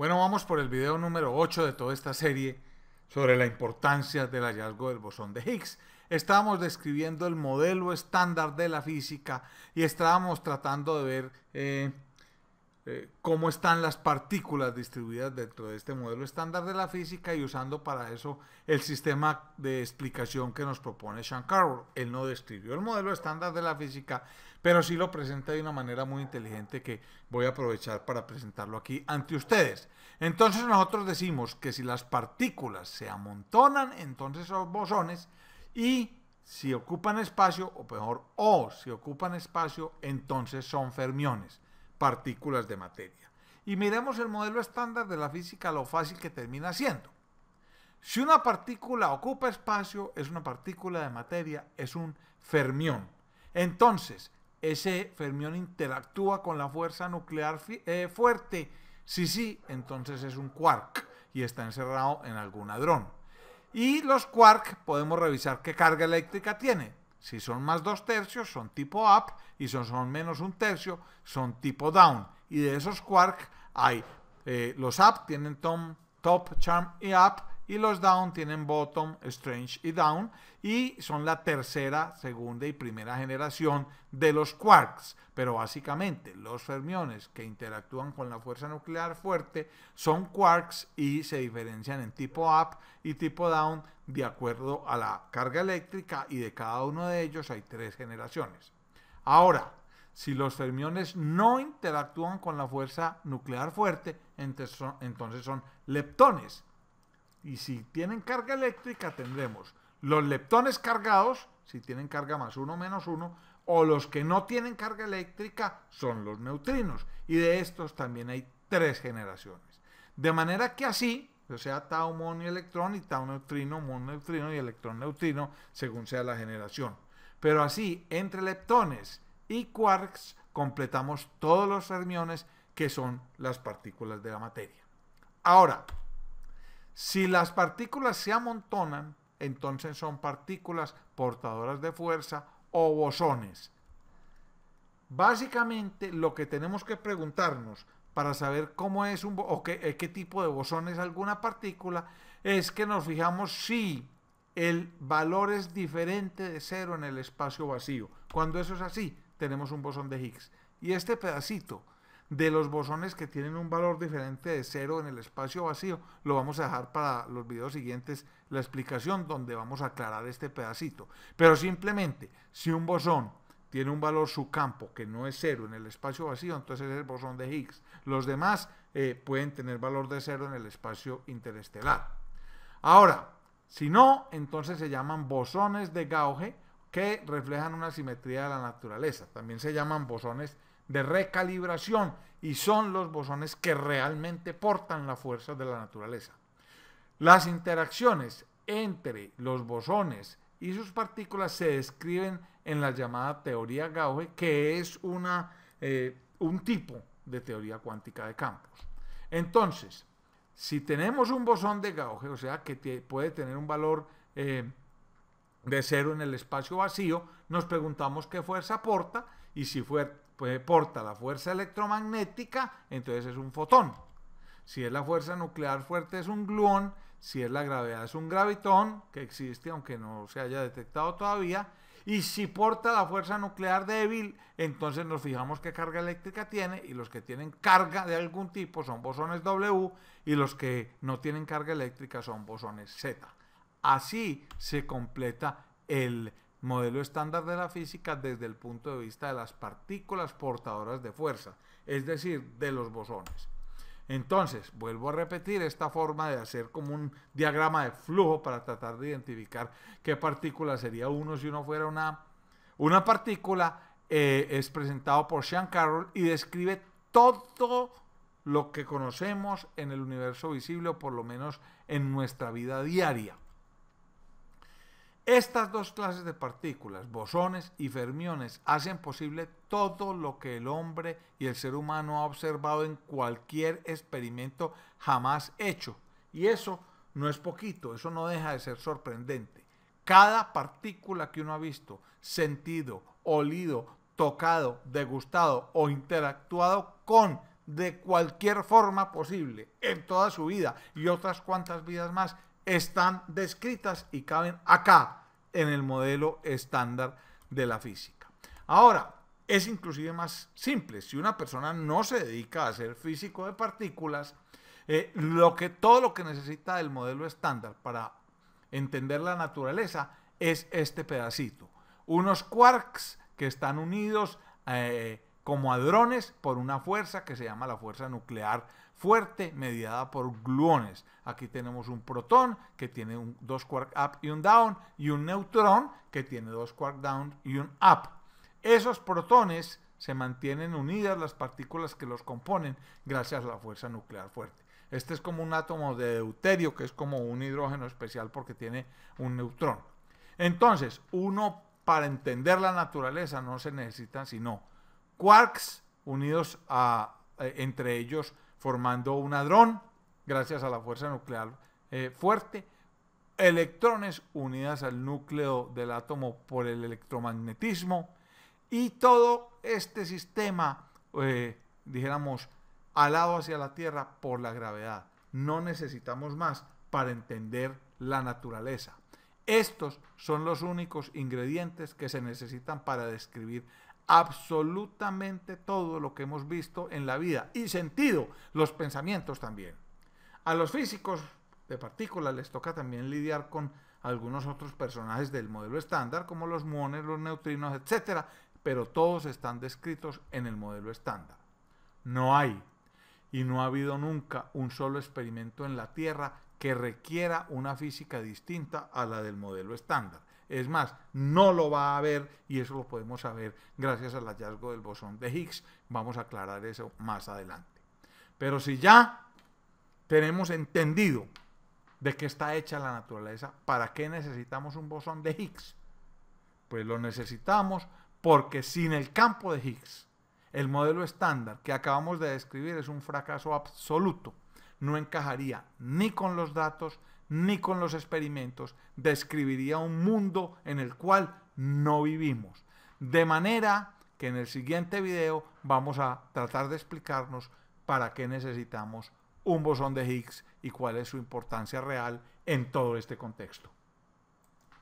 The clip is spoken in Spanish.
Bueno, vamos por el video número 8 de toda esta serie sobre la importancia del hallazgo del bosón de Higgs. Estábamos describiendo el modelo estándar de la física y estábamos tratando de ver eh, eh, cómo están las partículas distribuidas dentro de este modelo estándar de la física y usando para eso el sistema de explicación que nos propone Sean Carroll. Él no describió el modelo estándar de la física, pero sí lo presenta de una manera muy inteligente que voy a aprovechar para presentarlo aquí ante ustedes. Entonces nosotros decimos que si las partículas se amontonan, entonces son bosones y si ocupan espacio, o mejor, o si ocupan espacio, entonces son fermiones partículas de materia. Y miremos el modelo estándar de la física, lo fácil que termina siendo. Si una partícula ocupa espacio, es una partícula de materia, es un fermión. Entonces, ese fermión interactúa con la fuerza nuclear eh, fuerte. Si sí, entonces es un quark y está encerrado en algún ladrón. Y los quarks, podemos revisar qué carga eléctrica tiene. Si son más dos tercios, son tipo up, y si son menos un tercio, son tipo down. Y de esos quarks hay, eh, los up tienen top, charm y up, y los down tienen bottom, strange y down y son la tercera, segunda y primera generación de los quarks. Pero básicamente los fermiones que interactúan con la fuerza nuclear fuerte son quarks y se diferencian en tipo up y tipo down de acuerdo a la carga eléctrica y de cada uno de ellos hay tres generaciones. Ahora, si los fermiones no interactúan con la fuerza nuclear fuerte, entonces son, leptones y si tienen carga eléctrica, tendremos los leptones cargados, si tienen carga más uno menos uno, o los que no tienen carga eléctrica son los neutrinos. Y de estos también hay tres generaciones. De manera que así, o sea, tau mono y electrón, y tau neutrino, mono neutrino y electrón neutrino, según sea la generación. Pero así, entre leptones y quarks, completamos todos los fermiones que son las partículas de la materia. Ahora, si las partículas se amontonan, entonces son partículas portadoras de fuerza o bosones. Básicamente lo que tenemos que preguntarnos para saber cómo es un o qué, eh, qué tipo de bosón es alguna partícula es que nos fijamos si el valor es diferente de cero en el espacio vacío. Cuando eso es así, tenemos un bosón de Higgs. Y este pedacito de los bosones que tienen un valor diferente de cero en el espacio vacío. Lo vamos a dejar para los videos siguientes la explicación donde vamos a aclarar este pedacito. Pero simplemente, si un bosón tiene un valor su campo que no es cero en el espacio vacío, entonces es el bosón de Higgs. Los demás eh, pueden tener valor de cero en el espacio interestelar. Ahora, si no, entonces se llaman bosones de Gauge que reflejan una simetría de la naturaleza. También se llaman bosones de recalibración y son los bosones que realmente portan la fuerza de la naturaleza. Las interacciones entre los bosones y sus partículas se describen en la llamada teoría Gauge, que es una, eh, un tipo de teoría cuántica de campos. Entonces, si tenemos un bosón de Gauge, o sea, que puede tener un valor eh, de cero en el espacio vacío, nos preguntamos qué fuerza aporta y si, fuerza pues, porta la fuerza electromagnética, entonces es un fotón. Si es la fuerza nuclear fuerte es un gluón, si es la gravedad es un gravitón, que existe aunque no se haya detectado todavía, y si porta la fuerza nuclear débil, entonces nos fijamos qué carga eléctrica tiene y los que tienen carga de algún tipo son bosones W y los que no tienen carga eléctrica son bosones Z. Así se completa el modelo estándar de la física desde el punto de vista de las partículas portadoras de fuerza, es decir, de los bosones. Entonces, vuelvo a repetir esta forma de hacer como un diagrama de flujo para tratar de identificar qué partícula sería uno si uno fuera una, una partícula, eh, es presentado por Sean Carroll y describe todo lo que conocemos en el universo visible, o por lo menos en nuestra vida diaria. Estas dos clases de partículas, bosones y fermiones, hacen posible todo lo que el hombre y el ser humano ha observado en cualquier experimento jamás hecho. Y eso no es poquito, eso no deja de ser sorprendente. Cada partícula que uno ha visto, sentido, olido, tocado, degustado o interactuado con de cualquier forma posible en toda su vida y otras cuantas vidas más están descritas y caben acá en el modelo estándar de la física. Ahora, es inclusive más simple. Si una persona no se dedica a ser físico de partículas, eh, lo que, todo lo que necesita del modelo estándar para entender la naturaleza es este pedacito. Unos quarks que están unidos eh, como adrones por una fuerza que se llama la fuerza nuclear fuerte mediada por gluones. Aquí tenemos un protón que tiene un, dos quark up y un down y un neutrón que tiene dos quark down y un up. Esos protones se mantienen unidas las partículas que los componen gracias a la fuerza nuclear fuerte. Este es como un átomo de deuterio, que es como un hidrógeno especial porque tiene un neutrón. Entonces, uno para entender la naturaleza no se necesita sino quarks unidos a, eh, entre ellos formando un hadrón gracias a la fuerza nuclear eh, fuerte, electrones unidas al núcleo del átomo por el electromagnetismo y todo este sistema, eh, dijéramos, alado hacia la Tierra por la gravedad. No necesitamos más para entender la naturaleza. Estos son los únicos ingredientes que se necesitan para describir absolutamente todo lo que hemos visto en la vida y sentido los pensamientos también. A los físicos de partículas les toca también lidiar con algunos otros personajes del modelo estándar como los muones, los neutrinos, etcétera, pero todos están descritos en el modelo estándar. No hay y no ha habido nunca un solo experimento en la Tierra que requiera una física distinta a la del modelo estándar. Es más, no lo va a haber y eso lo podemos saber gracias al hallazgo del bosón de Higgs. Vamos a aclarar eso más adelante. Pero si ya tenemos entendido de qué está hecha la naturaleza, ¿para qué necesitamos un bosón de Higgs? Pues lo necesitamos porque sin el campo de Higgs, el modelo estándar que acabamos de describir es un fracaso absoluto. No encajaría ni con los datos ni con los experimentos describiría un mundo en el cual no vivimos. De manera que en el siguiente video vamos a tratar de explicarnos para qué necesitamos un bosón de Higgs y cuál es su importancia real en todo este contexto.